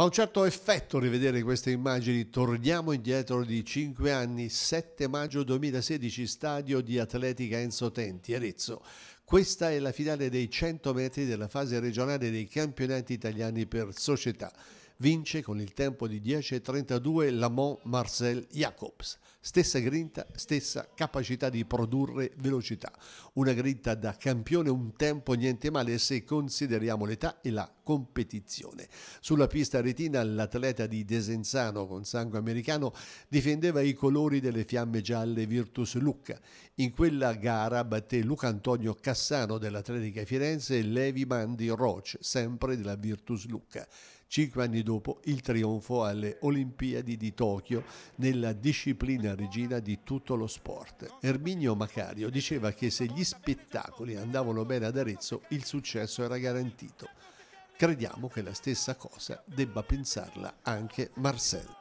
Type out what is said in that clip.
Fa un certo effetto rivedere queste immagini. Torniamo indietro di 5 anni, 7 maggio 2016, stadio di Atletica Enzo Tenti, Arezzo. Questa è la finale dei 100 metri della fase regionale dei campionati italiani per società vince con il tempo di 10.32 Lamont Marcel Jacobs. Stessa grinta, stessa capacità di produrre velocità. Una grinta da campione, un tempo niente male se consideriamo l'età e la competizione. Sulla pista retina l'atleta di Desenzano con sangue americano difendeva i colori delle fiamme gialle Virtus Lucca. In quella gara batté Luca Antonio Cassano dell'Atletica Firenze e Levi Mandi Roche, sempre della Virtus Lucca. Cinque anni dopo il trionfo alle Olimpiadi di Tokyo nella disciplina regina di tutto lo sport. Erminio Macario diceva che se gli spettacoli andavano bene ad Arezzo il successo era garantito. Crediamo che la stessa cosa debba pensarla anche Marcel.